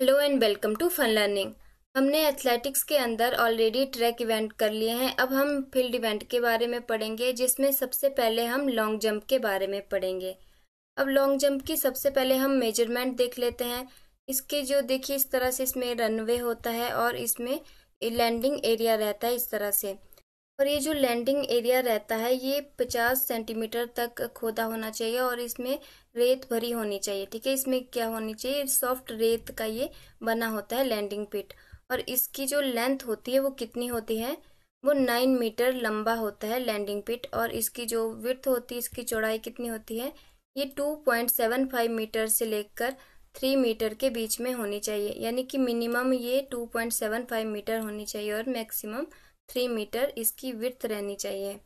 Hello and welcome to fun learning हमने athletics के अंदर ऑलरेडी ट्रैक इवेंट कर लिए हैं अब हम फील्ड इवेंट के बारे में पढ़ेंगे जिसमें सबसे पहले हम लॉन्ग जंप के बारे में पढ़ेंगे अब लॉन्ग जंप की सबसे पहले हम मेजरमेंट देख लेते हैं इसके जो देखिए इस तरह से इसमें रनवे होता है और इसमें लैंडिंग एरिया रहता है इस तरह से और ये जो लैंडिंग एरिया रहता है ये 50 सेंटीमीटर तक खोदा होना चाहिए और इसमें रेत भरी होनी चाहिए ठीक है इसमें क्या होनी चाहिए सॉफ्ट रेत का ये बना होता है लैंडिंग पिट और इसकी जो लेंथ होती है वो कितनी होती है वो नाइन मीटर लंबा होता है लैंडिंग पिट और इसकी जो विर्थ होती है इसकी चौड़ाई कितनी होती है ये two point seven five metre से लेकर थ्री मीटर के बीच में होनी चाहिए यानी कि मिनिमम ये two point seven five metre होनी चाहिए और मैक्सिमम थ्री मीटर इसकी विर्थ रहनी चाहिए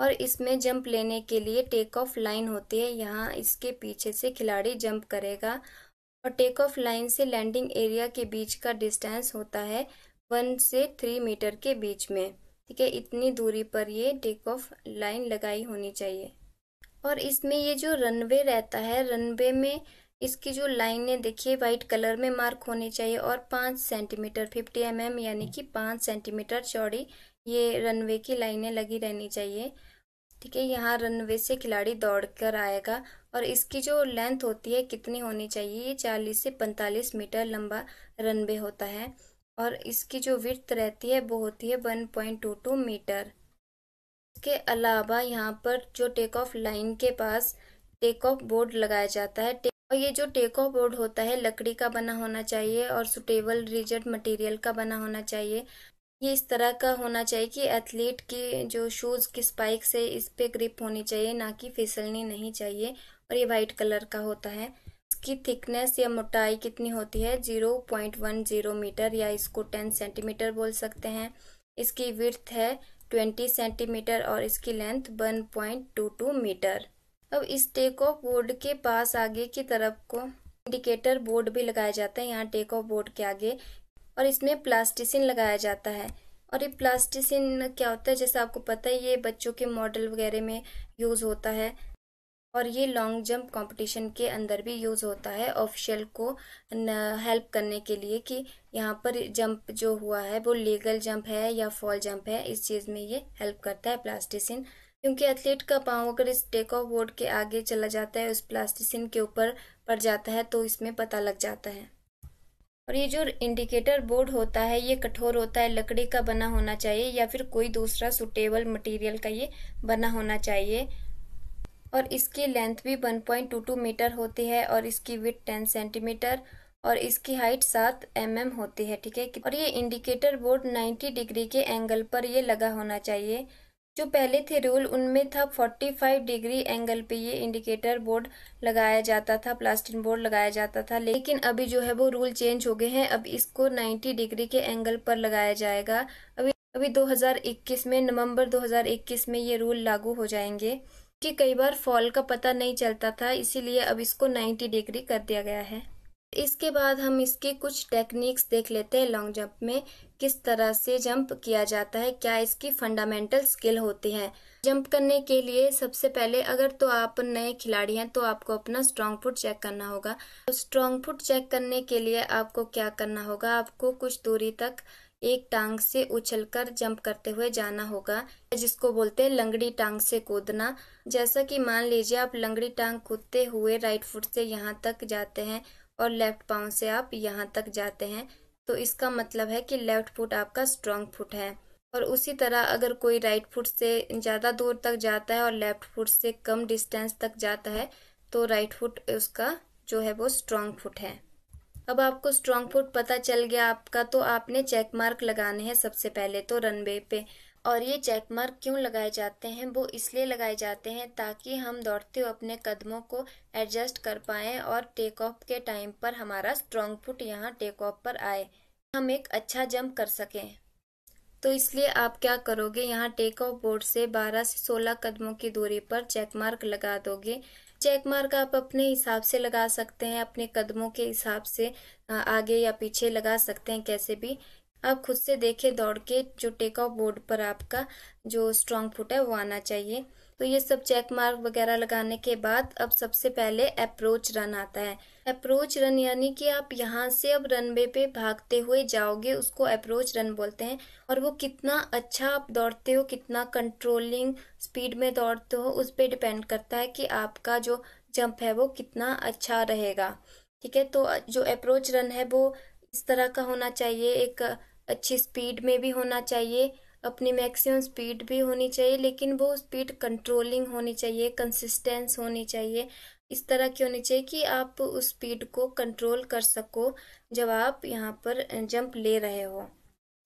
और इसमें जंप लेने के लिए टेक ऑफ लाइन होती है यहाँ इसके पीछे से खिलाड़ी जंप करेगा और टेक ऑफ लाइन से लैंडिंग एरिया के बीच का डिस्टेंस होता है वन से थ्री मीटर के बीच में ठीक है इतनी दूरी पर ये टेक ऑफ लाइन लगाई होनी चाहिए और इसमें ये जो रनवे रहता है रनवे में इसकी जो लाइनें देखिए वाइट कलर में मार्क होनी चाहिए और पाँच सेंटीमीटर फिफ्टी एम एम यानी कि पाँच सेंटीमीटर चौड़ी ये रनवे की लाइनें लगी रहनी चाहिए ठीक है यहाँ रनवे से खिलाड़ी दौड़ कर आएगा और इसकी जो लेंथ होती है कितनी होनी चाहिए ये चालीस से पैंतालीस मीटर लंबा रनवे होता है और इसकी जो विर्थ रहती है वो होती है one point two two metre इसके अलावा यहाँ पर जो टेक ऑफ लाइन के पास टेक ऑफ बोर्ड लगाया जाता है और ये जो टेको बोर्ड होता है लकड़ी का बना होना चाहिए और सुटेबल रिजट मटेरियल का बना होना चाहिए ये इस तरह का होना चाहिए कि एथलीट की जो शूज़ की स्पाइक से इस पर ग्रिप होनी चाहिए ना कि फिसलनी नहीं चाहिए और ये वाइट कलर का होता है इसकी थिकनेस या मोटाई कितनी होती है zero point one zero metre या इसको टेन सेंटीमीटर बोल सकते हैं इसकी विर्थ है ट्वेंटी सेंटीमीटर और इसकी length one point two two metre अब इस टेक ऑफ बोर्ड के पास आगे की तरफ को इंडिकेटर बोर्ड भी लगाया जाता है यहाँ टेक ऑफ बोर्ड के आगे और इसमें प्लास्टिसिन लगाया जाता है और ये प्लास्टिसिन क्या होता है जैसे आपको पता है ये बच्चों के मॉडल वगैरह में यूज़ होता है और ये लॉन्ग जंप कंपटीशन के अंदर भी यूज़ होता है ऑफिशियल को हेल्प करने के लिए कि यहाँ पर जंप जो हुआ है वो लीगल जंप है या फॉल जंप है इस चीज़ में ये हेल्प करता है प्लास्टिसिन क्योंकि एथलीट का पाँव अगर इस टेक ऑफ बोर्ड के आगे चला जाता है उस प्लास्टिसिन के ऊपर पड़ जाता है तो इसमें पता लग जाता है और ये जो इंडिकेटर बोर्ड होता है ये कठोर होता है लकड़ी का बना होना चाहिए या फिर कोई दूसरा सुटेबल मटेरियल का ये बना होना चाहिए और इसकी लेंथ भी 1.22 मीटर होती है और इसकी विथ 10 सेंटीमीटर और इसकी हाइट सात एम mm होती है ठीक है और ये इंडिकेटर बोर्ड 90 डिग्री के एंगल पर ये लगा होना चाहिए जो पहले थे रूल उनमें था 45 डिग्री एंगल पे ये इंडिकेटर बोर्ड लगाया जाता था प्लास्टिन बोर्ड लगाया जाता था लेकिन अभी जो है वो रूल चेंज हो गए हैं अब इसको 90 डिग्री के एंगल पर लगाया जाएगा अभी अभी 2021 में नवंबर 2021 में ये रूल लागू हो जाएंगे कि कई बार फॉल का पता नहीं चलता था इसीलिए अब इसको नाइन्टी डिग्री कर दिया गया है इसके बाद हम इसके कुछ टेक्निक्स देख लेते हैं लॉन्ग जंप में किस तरह से जंप किया जाता है क्या इसकी फंडामेंटल स्किल होती है जंप करने के लिए सबसे पहले अगर तो आप नए खिलाड़ी हैं तो आपको अपना स्ट्रॉन्ग फुट चेक करना होगा तो स्ट्रॉन्ग फुट चेक करने के लिए आपको क्या करना होगा आपको कुछ दूरी तक एक टांग से उछलकर जंप करते हुए जाना होगा जिसको बोलते हैं लंगड़ी टांग से कूदना जैसा कि मान लीजिए आप लंगड़ी टांग कूदते हुए राइट फुट से यहाँ तक जाते हैं और लेफ्ट पाँव से आप यहाँ तक जाते हैं तो इसका मतलब है कि लेफ्ट फुट आपका स्ट्रॉन्ग फुट है और उसी तरह अगर कोई राइट फुट से ज़्यादा दूर तक जाता है और लेफ्ट फुट से कम डिस्टेंस तक जाता है तो राइट फुट उसका जो है वो स्ट्रॉन्ग फुट है अब आपको स्ट्रॉन्ग फुट पता चल गया आपका तो आपने चेक मार्क लगाने हैं सबसे पहले तो रनवे पे और ये चेक मार्क क्यों लगाए जाते हैं वो इसलिए लगाए जाते हैं ताकि हम दौड़ते हुए अपने कदमों को एडजस्ट कर पाएँ और टेक ऑफ के टाइम पर हमारा स्ट्रॉन्ग फुट यहाँ टेक ऑफ पर आए हम एक अच्छा जंप कर सकें तो इसलिए आप क्या करोगे यहाँ टेक ऑफ बोर्ड से 12 से 16 कदमों की दूरी पर चेक मार्क लगा दोगे चेक मार्क आप अपने हिसाब से लगा सकते हैं अपने कदमों के हिसाब से आगे या पीछे लगा सकते हैं कैसे भी आप खुद से देखें दौड़ के जो टेक ऑफ बोर्ड पर आपका जो स्ट्रांग फुट है वो आना चाहिए तो ये सब चेक मार्क वगैरह लगाने के बाद अब सबसे पहले अप्रोच रन आता है अप्रोच रन यानी कि आप यहाँ से अब रनवे पे भागते हुए जाओगे उसको अप्रोच रन बोलते हैं और वो कितना अच्छा आप दौड़ते हो कितना कंट्रोलिंग स्पीड में दौड़ते हो उस पर डिपेंड करता है कि आपका जो जंप है वो कितना अच्छा रहेगा ठीक है तो जो अप्रोच रन है वो इस तरह का होना चाहिए एक अच्छी स्पीड में भी होना चाहिए अपनी मैक्सिमम स्पीड भी होनी चाहिए लेकिन वो स्पीड कंट्रोलिंग होनी चाहिए कंसिस्टेंस होनी चाहिए इस तरह की होनी चाहिए कि आप उस स्पीड को कंट्रोल कर सको जब आप यहाँ पर जंप ले रहे हो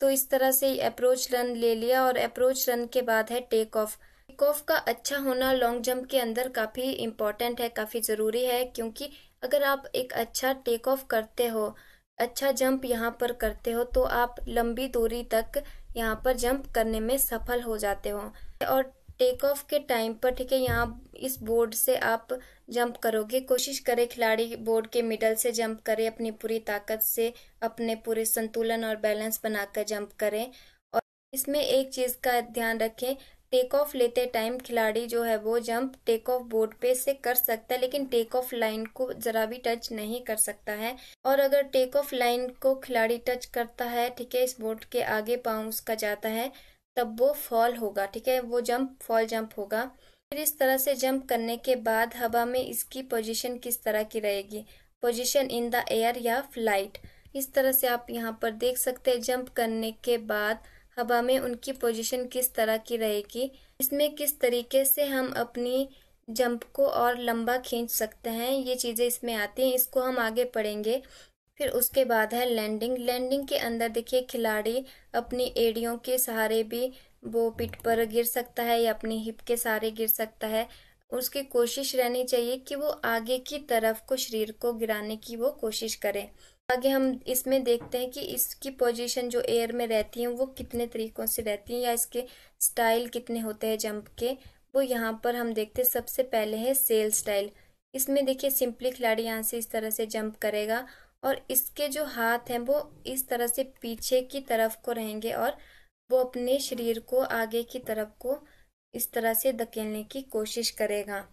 तो इस तरह से अप्रोच रन ले लिया और अप्रोच रन के बाद है टेक ऑफ टेक ऑफ का अच्छा होना लॉन्ग जंप के अंदर काफ़ी इम्पोर्टेंट है काफ़ी ज़रूरी है क्योंकि अगर आप एक अच्छा टेक ऑफ करते हो अच्छा जंप यहाँ पर करते हो तो आप लंबी दूरी तक यहाँ पर जंप करने में सफल हो जाते हो और टेक ऑफ के टाइम पर ठीक है यहाँ इस बोर्ड से आप जंप करोगे कोशिश करें खिलाड़ी बोर्ड के मिडल से जंप करे अपनी पूरी ताकत से अपने पूरे संतुलन और बैलेंस बनाकर जंप करें और इसमें एक चीज़ का ध्यान रखें टेक ऑफ लेते टाइम खिलाड़ी जो है वो जंप टेक ऑफ बोर्ड पे से कर सकता है लेकिन टेक ऑफ लाइन को जरा भी टच नहीं कर सकता है और अगर टेक ऑफ लाइन को खिलाड़ी टच करता है ठीक है इस बोर्ड के आगे पाँव उसका जाता है तब वो फॉल होगा ठीक है वो जंप फॉल जंप होगा फिर इस तरह से जंप करने के बाद हवा में इसकी पोजिशन किस तरह की रहेगी पोजिशन इन द एयर या फ्लाइट इस तरह से आप यहाँ पर देख सकते हैं जंप करने के बाद हवा में उनकी पोजीशन किस तरह की रहेगी इसमें किस तरीके से हम अपनी जंप को और लंबा खींच सकते हैं ये चीज़ें इसमें आती हैं इसको हम आगे पढ़ेंगे फिर उसके बाद है लैंडिंग लैंडिंग के अंदर देखिए खिलाड़ी अपनी एड़ियों के सहारे भी वो पिट पर गिर सकता है या अपनी हिप के सहारे गिर सकता है उसकी कोशिश रहनी चाहिए कि वो आगे की तरफ को शरीर को गिराने की वो कोशिश करें आगे हम इसमें देखते हैं कि इसकी पोजीशन जो एयर में रहती है वो कितने तरीकों से रहती है या इसके स्टाइल कितने होते हैं जंप के वो यहाँ पर हम देखते हैं सबसे पहले है सेल स्टाइल इसमें देखिए सिंपली खिलाड़ी यहाँ से इस तरह से जंप करेगा और इसके जो हाथ हैं वो इस तरह से पीछे की तरफ को रहेंगे और वो अपने शरीर को आगे की तरफ को इस तरह से धकेलने की कोशिश करेगा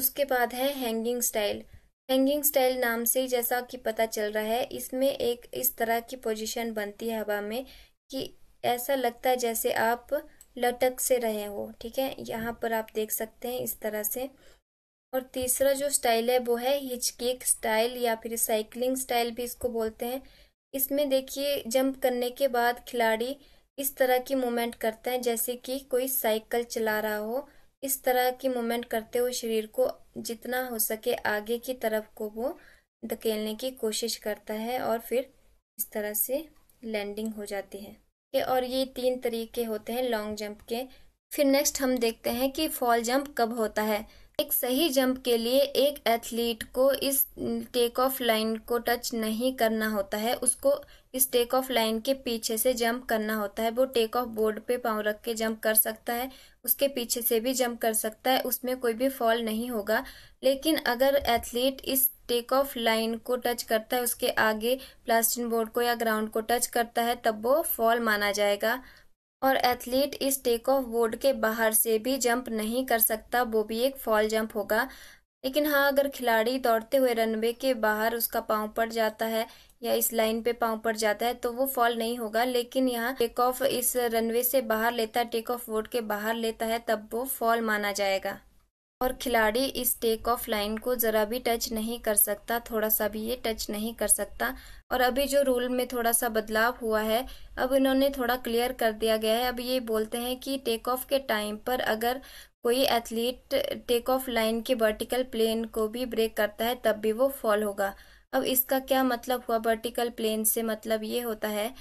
उसके बाद है हैंगिंग स्टाइल हैंगिंग स्टाइल नाम से जैसा कि पता चल रहा है इसमें एक इस तरह की पोजीशन बनती है हवा में कि ऐसा लगता है जैसे आप लटक से रहे हो ठीक है यहाँ पर आप देख सकते हैं इस तरह से और तीसरा जो स्टाइल है वो है हिचकेक स्टाइल या फिर साइकिलिंग स्टाइल भी इसको बोलते हैं इसमें देखिए जंप करने के बाद खिलाड़ी इस तरह की मूवमेंट करते हैं जैसे कि कोई साइकिल चला रहा हो इस तरह की मूवमेंट करते हुए शरीर को जितना हो सके आगे की तरफ को वो धकेलने की कोशिश करता है और फिर इस तरह से लैंडिंग हो जाती है और ये तीन तरीके होते हैं लॉन्ग जंप के फिर नेक्स्ट हम देखते हैं कि फॉल जंप कब होता है एक सही जंप के लिए एक एथलीट को इस टेक ऑफ लाइन को टच नहीं करना होता है उसको इस टेक ऑफ लाइन के पीछे से जंप करना होता है वो टेक ऑफ बोर्ड पे पाँव रख के जंप कर सकता है उसके पीछे से भी जंप कर सकता है उसमें कोई भी फॉल नहीं होगा लेकिन अगर एथलीट इस टेक ऑफ लाइन को टच करता है उसके आगे प्लास्टिन बोर्ड को या ग्राउंड को टच करता है तब वो फॉल माना जाएगा और एथलीट इस टेक ऑफ बोर्ड के बाहर से भी जंप नहीं कर सकता वो भी एक फॉल जंप होगा लेकिन हाँ अगर खिलाड़ी दौड़ते हुए रनवे के बाहर उसका पाँव पड़ जाता है या इस लाइन पे पाँव पड़ जाता है तो वो फॉल नहीं होगा लेकिन यहाँ टेक ऑफ इस रनवे से बाहर लेता है टेक ऑफ बोर्ड के बाहर लेता है तब वो फॉल माना जाएगा और खिलाड़ी इस टेक ऑफ लाइन को ज़रा भी टच नहीं कर सकता थोड़ा सा भी ये टच नहीं कर सकता और अभी जो रूल में थोड़ा सा बदलाव हुआ है अब इन्होंने थोड़ा क्लियर कर दिया गया है अब ये बोलते हैं कि टेक ऑफ के टाइम पर अगर कोई एथलीट टेक ऑफ लाइन के वर्टिकल प्लेन को भी ब्रेक करता है तब भी वो फॉल होगा अब इसका क्या मतलब हुआ वर्टिकल प्लेन से मतलब ये होता है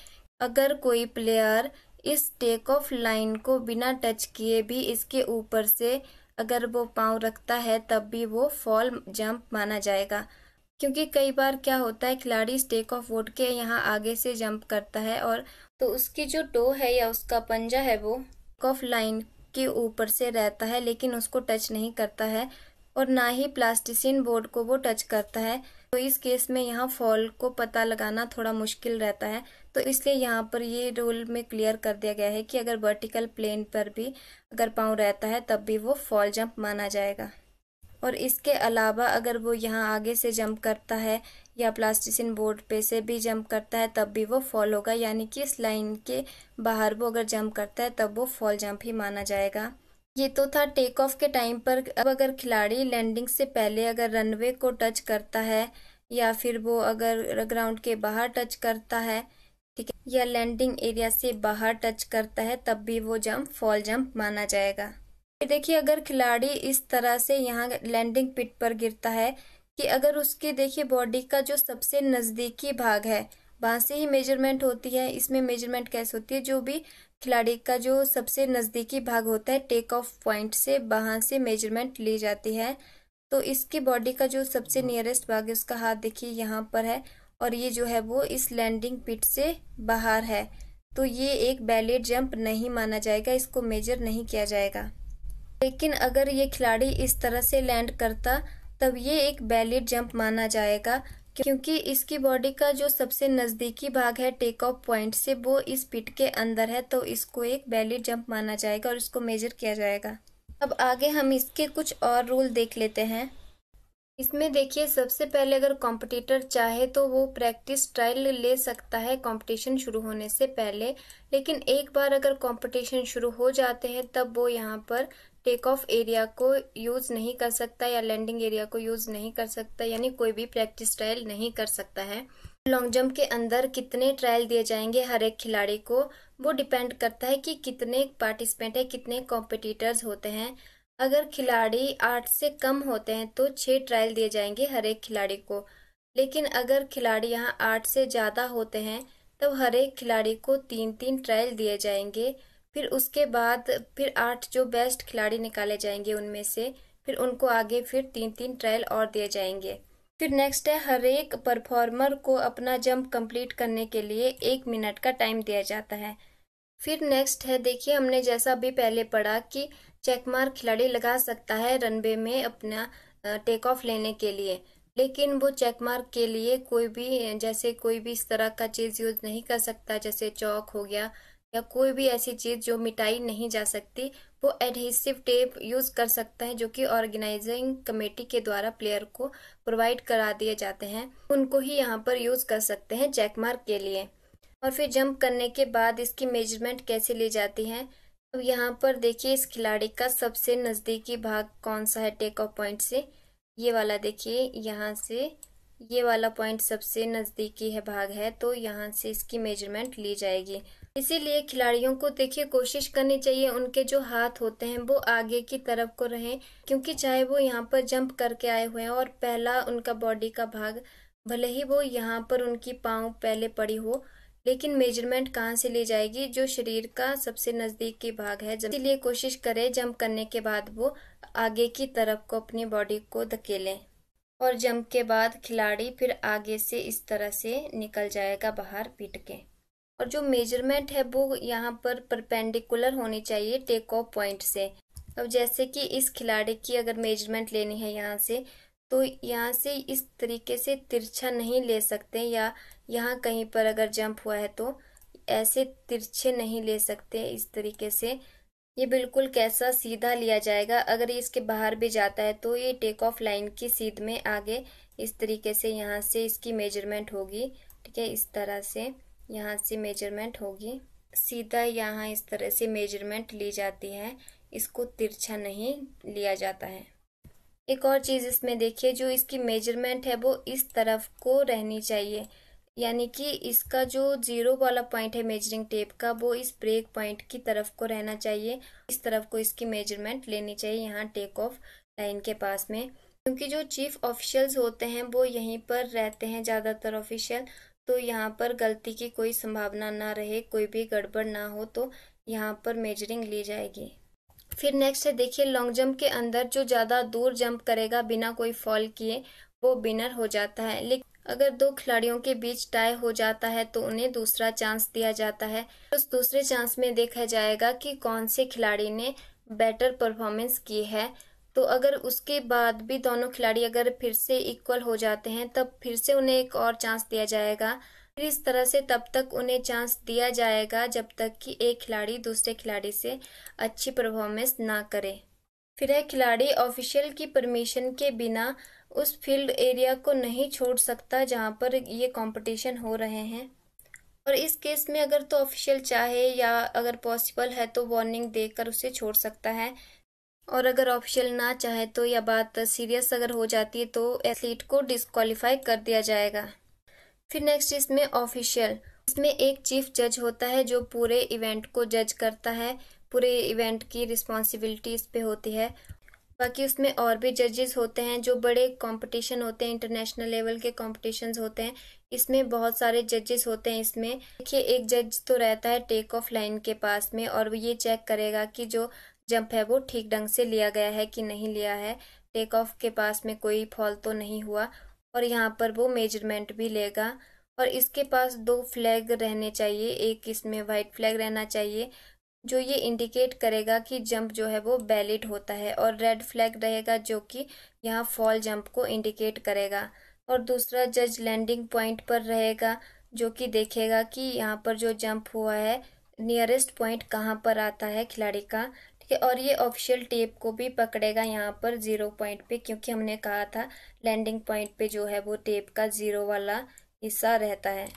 अगर कोई प्लेयर इस टेक ऑफ लाइन को बिना टच किए भी इसके ऊपर से अगर वो पाँव रखता है तब भी वो फॉल जंप माना जाएगा क्योंकि कई बार क्या होता है खिलाड़ी टेक ऑफ वोट के यहाँ आगे से जंप करता है और तो उसकी जो टो है या उसका पंजा है वो टेक ऑफ लाइन के ऊपर से रहता है लेकिन उसको टच नहीं करता है और ना ही प्लास्टिसिन बोर्ड को वो टच करता है तो इस केस में यहाँ फॉल को पता लगाना थोड़ा मुश्किल रहता है तो इसलिए यहाँ पर ये रूल में क्लियर कर दिया गया है कि अगर वर्टिकल प्लेन पर भी अगर पाँव रहता है तब भी वो फॉल जंप माना जाएगा और इसके अलावा अगर वो यहाँ आगे से जंप करता है या प्लास्टिसिन बोर्ड पे से भी जंप करता है तब भी वो फॉल होगा यानी कि इस लाइन के बाहर वो अगर जंप करता है तब वो फॉल जंप ही माना जाएगा ये तो था टेक ऑफ के टाइम पर अब अगर खिलाड़ी लैंडिंग से पहले अगर रनवे को टच करता है या फिर वो अगर ग्राउंड के बाहर टच करता है ठीक है या लैंडिंग एरिया से बाहर टच करता है तब भी वो जंप फॉल जंप माना जाएगा देखिए अगर खिलाड़ी इस तरह से यहाँ लैंडिंग पिट पर गिरता है कि अगर उसके देखिए बॉडी का जो सबसे नज़दीकी भाग है वहाँ से ही मेजरमेंट होती है इसमें मेजरमेंट कैसे होती है जो भी खिलाड़ी का जो सबसे नज़दीकी भाग होता है टेक ऑफ पॉइंट से वहाँ से मेजरमेंट ली जाती है तो इसकी बॉडी का जो सबसे नियरेस्ट हम्म। भाग है उसका हाथ देखिए यहाँ पर है और ये जो है वो इस लैंडिंग पिट से बाहर है तो ये एक बैले जंप नहीं माना जाएगा इसको मेजर नहीं किया जाएगा लेकिन अगर ये खिलाड़ी इस तरह से लैंड करता तब ये एक बैलेट जंप माना जाएगा क्योंकि इसकी बॉडी का जो सबसे नज़दीकी भाग है टेक ऑफ पॉइंट से वो इस पिट के अंदर है तो इसको एक बैली जंप माना जाएगा और इसको मेजर किया जाएगा अब आगे हम इसके कुछ और रूल देख लेते हैं इसमें देखिए सबसे पहले अगर कॉम्पिटिटर चाहे तो वो प्रैक्टिस ट्रायल ले सकता है कंपटीशन शुरू होने से पहले लेकिन एक बार अगर कंपटीशन शुरू हो जाते हैं तब वो यहाँ पर टेक ऑफ एरिया को यूज़ नहीं कर सकता या लैंडिंग एरिया को यूज़ नहीं कर सकता यानी कोई भी प्रैक्टिस ट्रायल नहीं कर सकता है लॉन्ग जंप के अंदर कितने ट्रायल दिए जाएंगे हर एक खिलाड़ी को वो डिपेंड करता है कि कितने पार्टिसिपेंट है कितने कॉम्पिटिटर्स होते हैं अगर खिलाड़ी आठ से कम होते हैं तो छः ट्रायल दिए जाएंगे हर एक खिलाड़ी को लेकिन अगर खिलाड़ी यहाँ आठ से ज़्यादा होते हैं तब हर एक खिलाड़ी को तीन तीन ट्रायल दिए जाएंगे फिर उसके बाद फिर आठ जो बेस्ट खिलाड़ी निकाले जाएंगे उनमें से फिर उनको आगे फिर तीन तीन ट्रायल और दिए जाएंगे फिर नेक्स्ट है हर एक परफॉर्मर को अपना जंप कंप्लीट करने के लिए एक मिनट का टाइम दिया जाता है फिर नेक्स्ट है देखिए हमने जैसा भी पहले पढ़ा कि चेकमार खिलाड़ी लगा सकता है रनवे में अपना टेक ऑफ लेने के लिए लेकिन वो चेकमार्क के लिए कोई भी जैसे कोई भी इस तरह का चीज़ यूज नहीं कर सकता जैसे चौक हो गया या कोई भी ऐसी चीज जो मिटाई नहीं जा सकती वो एडहेसिव टेप यूज कर सकता है जो कि ऑर्गेनाइजिंग कमेटी के द्वारा प्लेयर को प्रोवाइड करा दिए जाते हैं उनको ही यहाँ पर यूज कर सकते हैं चेकमार्क के लिए और फिर जंप करने के बाद इसकी मेजरमेंट कैसे ली जाती है अब यहाँ पर देखिए इस खिलाड़ी का सबसे नज़दीकी भाग कौन सा है टेक ऑफ पॉइंट से ये वाला देखिए यहाँ से ये वाला पॉइंट सबसे नज़दीकी है भाग है तो यहाँ से इसकी मेजरमेंट ली जाएगी इसीलिए खिलाड़ियों को देखिए कोशिश करनी चाहिए उनके जो हाथ होते हैं वो आगे की तरफ को रहें क्योंकि चाहे वो यहाँ पर जंप करके आए हुए हैं और पहला उनका बॉडी का भाग भले ही वो यहाँ पर उनकी पाँव पहले पड़ी हो लेकिन मेजरमेंट कहाँ से ली जाएगी जो शरीर का सबसे नज़दीक की भाग है इसलिए कोशिश करें जंप करने के बाद वो आगे की तरफ को अपनी बॉडी को धकेलें और जंप के बाद खिलाड़ी फिर आगे से इस तरह से निकल जाएगा बाहर पीट के और जो मेजरमेंट है वो यहाँ पर परपेंडिकुलर होनी चाहिए टेक ऑफ पॉइंट से अब जैसे कि इस खिलाड़ी की अगर मेजरमेंट लेनी है यहाँ से तो यहाँ से इस तरीके से तिरछा नहीं ले सकते या यहाँ कहीं पर अगर जंप हुआ है तो ऐसे तिरछे नहीं ले सकते इस तरीके से ये बिल्कुल कैसा सीधा लिया जाएगा अगर ये इसके बाहर भी जाता है तो ये टेक ऑफ लाइन की सीध में आगे इस तरीके से यहाँ से इसकी मेजरमेंट होगी ठीक है इस तरह से यहाँ से मेजरमेंट होगी सीधा यहाँ इस तरह से मेजरमेंट ली जाती है इसको तिरछा नहीं लिया जाता है एक और चीज़ इसमें देखिए जो इसकी मेजरमेंट है वो इस तरफ को रहनी चाहिए यानी कि इसका जो जीरो वाला पॉइंट है मेजरिंग टेप का वो इस ब्रेक पॉइंट की तरफ को रहना चाहिए इस तरफ को इसकी मेजरमेंट लेनी चाहिए यहाँ टेक ऑफ लाइन के पास में क्योंकि जो चीफ ऑफिशियल्स होते हैं वो यहीं पर रहते हैं ज़्यादातर ऑफिशियल तो यहाँ पर गलती की कोई संभावना ना रहे कोई भी गड़बड़ ना हो तो यहाँ पर मेजरिंग ली जाएगी फिर नेक्स्ट है देखिए लॉन्ग जंप के अंदर जो ज़्यादा दूर जंप करेगा बिना कोई फॉल किए वो बिनर हो जाता है लेकिन अगर दो खिलाड़ियों के बीच टाई हो जाता है तो उन्हें दूसरा चांस दिया जाता है उस दूसरे चांस में देखा जाएगा कि कौन से खिलाड़ी ने बेटर परफॉर्मेंस की है तो अगर उसके बाद भी दोनों खिलाड़ी अगर फिर से इक्वल हो जाते हैं तब फिर से उन्हें एक और चांस दिया जाएगा फिर इस तरह से तब तक उन्हें चांस दिया जाएगा जब तक कि एक खिलाड़ी दूसरे खिलाड़ी से अच्छी परफॉर्मेंस ना करे फिर है खिलाड़ी ऑफिशियल की परमिशन के बिना उस फील्ड एरिया को नहीं छोड़ सकता जहाँ पर ये कंपटीशन हो रहे हैं और इस केस में अगर तो ऑफिशियल चाहे या अगर पॉसिबल है तो वार्निंग देकर उसे छोड़ सकता है और अगर ऑफिशियल ना चाहे तो यह बात सीरियस अगर हो जाती है तो एथलीट को डिस्कालीफाई कर दिया जाएगा फिर नेक्स्ट इसमें ऑफिशियल इसमें एक चीफ जज होता है जो पूरे इवेंट को जज करता है पूरे इवेंट की रिस्पॉन्सिबिलिटी इस पर होती है बाकी उसमें और भी जजेस होते हैं जो बड़े कंपटीशन होते हैं इंटरनेशनल लेवल के कॉम्पिटिशन होते हैं इसमें बहुत सारे जजेस होते हैं इसमें देखिए एक जज तो रहता है टेक ऑफ लाइन के पास में और वो ये चेक करेगा कि जो जंप है वो ठीक ढंग से लिया गया है कि नहीं लिया है टेक ऑफ के पास में कोई फॉल तो नहीं हुआ और यहाँ पर वो मेजरमेंट भी लेगा और इसके पास दो फ्लैग रहने चाहिए एक इसमें वाइट फ्लैग रहना चाहिए जो ये इंडिकेट करेगा कि जंप जो है वो वैलिड होता है और रेड फ्लैग रहेगा जो कि यहाँ फॉल जंप को इंडिकेट करेगा और दूसरा जज लैंडिंग पॉइंट पर रहेगा जो कि देखेगा कि यहाँ पर जो जंप हुआ है नियरेस्ट पॉइंट कहाँ पर आता है खिलाड़ी का ठीक है और ये ऑफिशियल टेप को भी पकड़ेगा यहाँ पर ज़ीरो पॉइंट पे क्योंकि हमने कहा था लैंडिंग पॉइंट पे जो है वो टेप का ज़ीरो वाला हिस्सा रहता है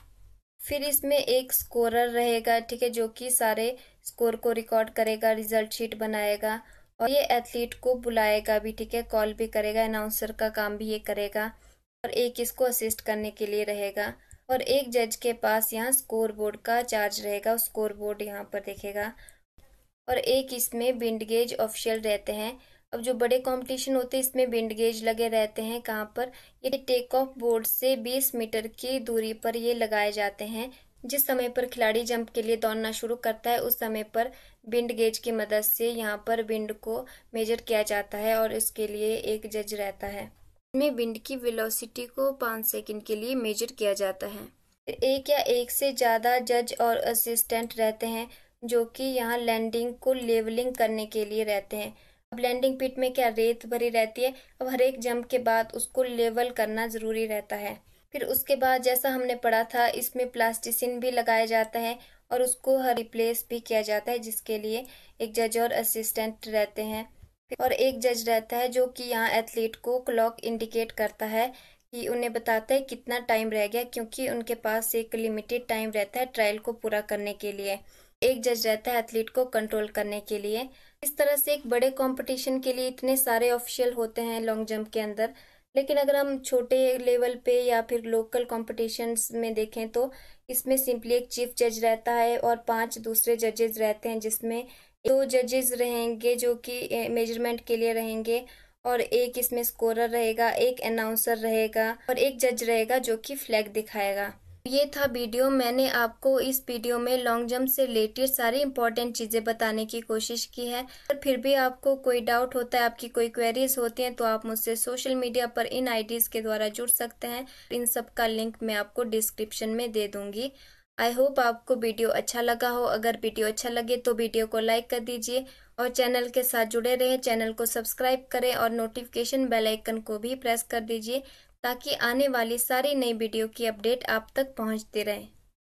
फिर इसमें एक स्कोरर रहेगा ठीक है जो कि सारे स्कोर को रिकॉर्ड करेगा रिजल्ट शीट बनाएगा और ये एथलीट को बुलाएगा भी ठीक है कॉल भी करेगा अनाउंसर का काम भी ये करेगा और एक इसको असिस्ट करने के लिए रहेगा और एक जज के पास यहाँ स्कोर बोर्ड का चार्ज रहेगा स्कोर बोर्ड यहाँ पर देखेगा और एक इसमें बिंडगेज ऑफिशियल रहते हैं अब जो बड़े कंपटीशन होते हैं इसमें विंड गेज लगे रहते हैं कहाँ पर ये टेक ऑफ बोर्ड से 20 मीटर की दूरी पर ये लगाए जाते हैं जिस समय पर खिलाड़ी जंप के लिए दौड़ना शुरू करता है उस समय पर विंड गेज की मदद से यहाँ पर विंड को मेजर किया जाता है और इसके लिए एक जज रहता है इसमें विंड की वेलोसिटी को पाँच सेकेंड के लिए मेजर किया जाता है एक या एक से ज़्यादा जज और असिस्टेंट रहते हैं जो कि यहाँ लैंडिंग को लेवलिंग करने के लिए रहते हैं ब्लेंडिंग पिट में क्या रेत भरी रहती है अब हर एक जंप के बाद उसको लेवल करना ज़रूरी रहता है फिर उसके बाद जैसा हमने पढ़ा था इसमें प्लास्टिसिन भी लगाया जाता है और उसको हर रिप्लेस भी किया जाता है जिसके लिए एक जज और असिस्टेंट रहते हैं और एक जज रहता है जो कि यहाँ एथलीट को क्लॉक इंडिकेट करता है कि उन्हें बताता है कितना टाइम रह गया क्योंकि उनके पास एक लिमिटेड टाइम रहता है ट्रायल को पूरा करने के लिए एक जज रहता है एथलीट को कंट्रोल करने के लिए इस तरह से एक बड़े कंपटीशन के लिए इतने सारे ऑफिशियल होते हैं लॉन्ग जंप के अंदर लेकिन अगर हम छोटे लेवल पे या फिर लोकल कॉम्पिटिशन्स में देखें तो इसमें सिंपली एक चीफ जज रहता है और पांच दूसरे जजेज रहते हैं जिसमें दो जजेज रहेंगे जो कि मेजरमेंट के लिए रहेंगे और एक इसमें स्कोरर रहेगा एक अनाउंसर रहेगा और एक जज रहेगा जो कि फ्लैग दिखाएगा ये था वीडियो मैंने आपको इस वीडियो में लॉन्ग जंप से रिलेटेड सारी इंपॉर्टेंट चीज़ें बताने की कोशिश की है पर फिर भी आपको कोई डाउट होता है आपकी कोई क्वेरीज होती हैं तो आप मुझसे सोशल मीडिया पर इन आईडीज़ के द्वारा जुड़ सकते हैं इन सब का लिंक मैं आपको डिस्क्रिप्शन में दे दूंगी आई होप आपको वीडियो अच्छा लगा हो अगर वीडियो अच्छा लगे तो वीडियो को लाइक कर दीजिए और चैनल के साथ जुड़े रहें चैनल को सब्सक्राइब करें और नोटिफिकेशन बेल आइकन को भी प्रेस कर दीजिए ताकि आने वाली सारी नई वीडियो की अपडेट आप तक पहुंचती रहें